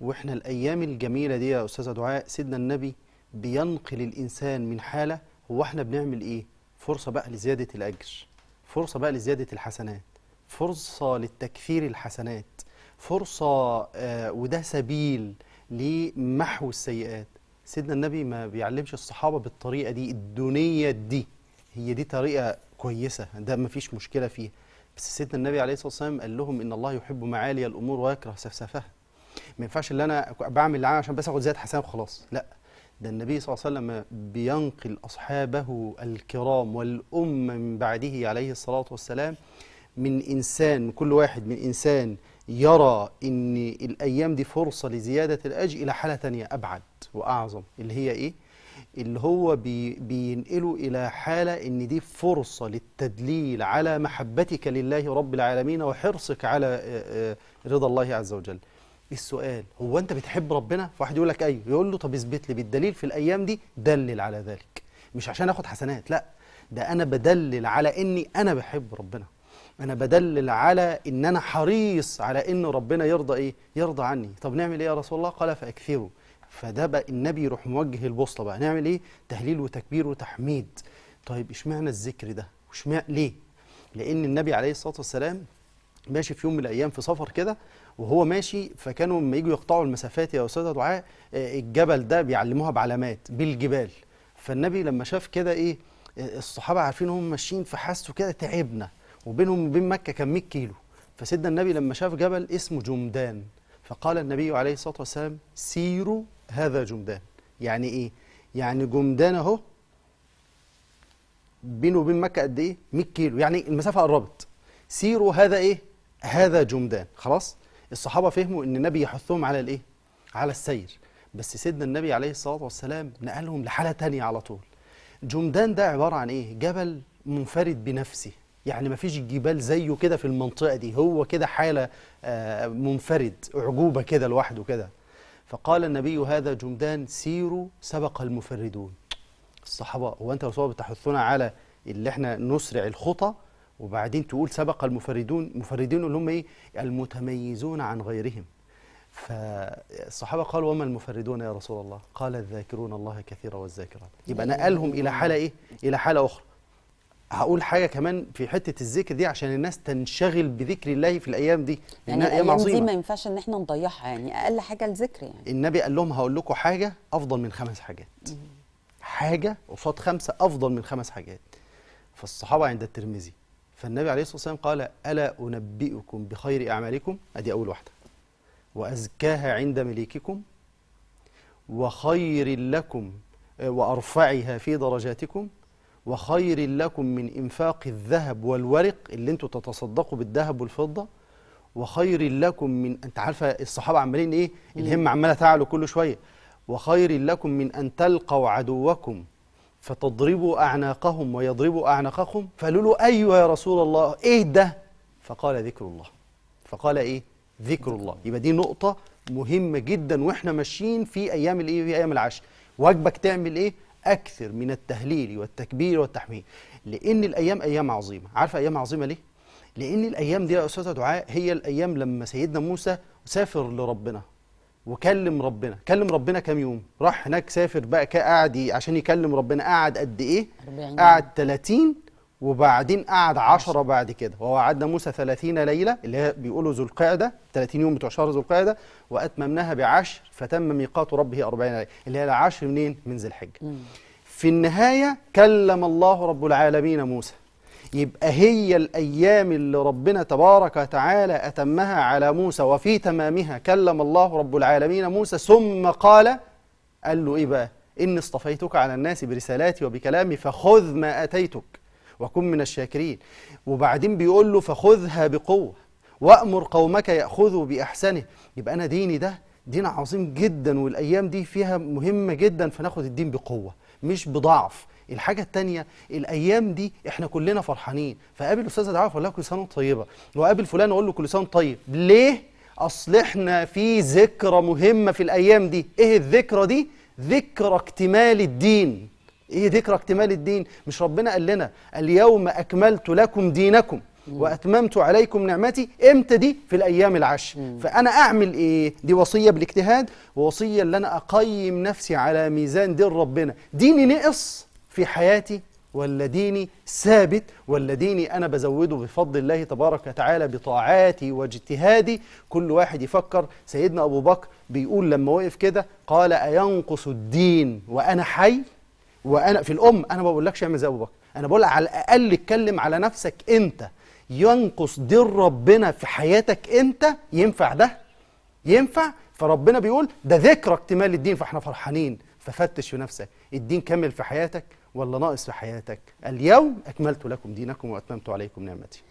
واحنا الايام الجميله دي يا استاذه دعاء سيدنا النبي بينقل الانسان من حاله هو احنا بنعمل ايه فرصه بقى لزياده الاجر فرصه بقى لزياده الحسنات فرصه للتكثير الحسنات فرصه آه وده سبيل لمحو السيئات سيدنا النبي ما بيعلمش الصحابه بالطريقه دي الدنيا دي هي دي طريقه كويسه ده ما فيش مشكله فيها بس سيدنا النبي عليه الصلاه والسلام قال لهم ان الله يحب معالي الامور ويكره سفسفها ما ينفعش اللي انا بعمل اللي عشان بس اخد زياده حسنه وخلاص لا ده النبي صلى الله عليه وسلم بينقل اصحابه الكرام والامه من بعده عليه الصلاه والسلام من انسان كل واحد من انسان يرى ان الايام دي فرصه لزياده الاجر الى حاله ثانيه ابعد واعظم اللي هي ايه اللي هو بي بينقله إلى حالة إن دي فرصة للتدليل على محبتك لله رب العالمين وحرصك على رضا الله عز وجل السؤال هو انت بتحب ربنا فواحد يقول لك ايوه يقول له طب اثبت لي بالدليل في الايام دي دلل على ذلك مش عشان اخد حسنات لا ده انا بدلل على اني انا بحب ربنا انا بدلل على ان انا حريص على ان ربنا يرضى ايه يرضى عني طب نعمل ايه يا رسول الله قال فاكثروا فده بقى النبي يروح موجه البوصله بقى نعمل ايه تهليل وتكبير وتحميد طيب اشمعنى الذكر ده واشمعنى ليه لان النبي عليه الصلاه والسلام ماشي في يوم من الايام في سفر كده وهو ماشي فكانوا لما يجوا يقطعوا المسافات يا استاذه دعاء آه، الجبل ده بيعلموها بعلامات بالجبال فالنبي لما شاف كده ايه آه، الصحابه عارفين هم ماشيين فحسوا كده تعبنا وبينهم وبين مكه كان 100 كيلو فسيدنا النبي لما شاف جبل اسمه جمدان فقال النبي عليه الصلاه والسلام سيروا هذا جمدان يعني ايه يعني جمدان اهو بينه وبين مكه قد ايه 100 كيلو يعني المسافه قربت سيروا هذا ايه هذا جمدان خلاص الصحابه فهموا ان النبي يحثهم على الايه على السير بس سيدنا النبي عليه الصلاه والسلام نقلهم لحاله تانية على طول جمدان ده عباره عن ايه جبل منفرد بنفسه يعني ما فيش جبال زيه كده في المنطقه دي هو كده حاله آه، منفرد اعجوبه كده لوحده كده فقال النبي هذا جمدان سيروا سبق المفردون الصحابه هو انت يا بتحثنا على اللي احنا نسرع الخطى وبعدين تقول سبق المفردون مفردين اللي هم ايه المتميزون عن غيرهم فالصحابه قالوا وما المفردون يا رسول الله قال الذاكرون الله كثيرا والذاكرات يبقى نقلهم الى حاله ايه الى حاله اخرى هقول حاجه كمان في حته الذكر دي عشان الناس تنشغل بذكر الله في الايام دي يعني الايام عظيمه دي ما ينفعش ان احنا نضيعها يعني اقل حاجه الذكر يعني النبي قال لهم هقول لكم حاجه افضل من خمس حاجات حاجه قصاد خمسه افضل من خمس حاجات فالصحابه عند الترمذي فالنبي عليه الصلاة والسلام قال ألا أنبئكم بخير أعمالكم أدي أول واحدة وأزكاها عند مليككم وخير لكم وأرفعها في درجاتكم وخير لكم من إنفاق الذهب والورق اللي انتم تتصدقوا بالذهب والفضة وخير لكم من أنت عارفة الصحابة عمالين إيه الهمة عمالة تعلو كل شوية وخير لكم من أن تلقوا عدوكم فتضربوا أعناقهم ويضربوا أعناقكم فقالوا له أيوة يا رسول الله إيه ده فقال ذكر الله فقال إيه ذكر الله يبقى دي نقطة مهمة جدا وإحنا ماشيين في أيام الإيه في أيام العشاء واجبك تعمل إيه أكثر من التهليل والتكبير والتحميل لأن الأيام أيام عظيمة عارفة أيام عظيمة ليه؟ لأن الأيام دي يا أستاذة دعاء هي الأيام لما سيدنا موسى سافر لربنا وكلم ربنا كلم ربنا كام يوم راح هناك سافر بقى قاعد إيه؟ عشان يكلم ربنا قعد قد ايه قعد 30 وبعدين قعد 10 بعد كده ووعدنا موسى 30 ليله اللي هي بيقولوا ذو القعده 30 يوم بتوع شهر ذو القعده واتممناها بعشر فتم ميقات ربه 40 ليله اللي هي العشر منين من ذي الحجه في النهايه كلم الله رب العالمين موسى يبقى هي الأيام اللي ربنا تبارك وتعالى أتمها على موسى وفي تمامها كلم الله رب العالمين موسى ثم قال قال له إيه بقى إني اصطفيتك على الناس برسالاتي وبكلامي فخذ ما أتيتك وكن من الشاكرين وبعدين بيقول له فخذها بقوة وأمر قومك يأخذوا بأحسنه يبقى أنا ديني ده دين عظيم جدا والأيام دي فيها مهمة جدا فناخد الدين بقوة مش بضعف الحاجه التانية الايام دي احنا كلنا فرحانين فقابل الاستاذه دعاء اقول لها كل سنه طيبه واقابل فلان اقول له كل سنه طيب ليه اصل احنا في ذكرى مهمه في الايام دي ايه الذكرى دي ذكرى اكتمال الدين ايه ذكرى اكتمال الدين مش ربنا قال لنا اليوم اكملت لكم دينكم واتممت عليكم نعمتي امتى دي في الايام العشر فانا اعمل ايه دي وصيه بالاجتهاد ووصيه ان انا اقيم نفسي على ميزان دين ربنا ديني نقص في حياتي ولا ديني ثابت ولا ديني أنا بزوده بفضل الله تبارك وتعالى بطاعاتي واجتهادي كل واحد يفكر سيدنا أبو بكر بيقول لما وقف كده قال أينقص الدين وأنا حي وأنا في الأم أنا ما بقولكش اعمل زي أبو بكر أنا بقول على الأقل اتكلم على نفسك أنت ينقص دين ربنا في حياتك أنت ينفع ده ينفع فربنا بيقول ده ذكرى اكتمال الدين فاحنا فرحانين ففتش في نفسك الدين كمل في حياتك ولا ناقص في حياتك اليوم أكملت لكم دينكم وأتممت عليكم نعمتي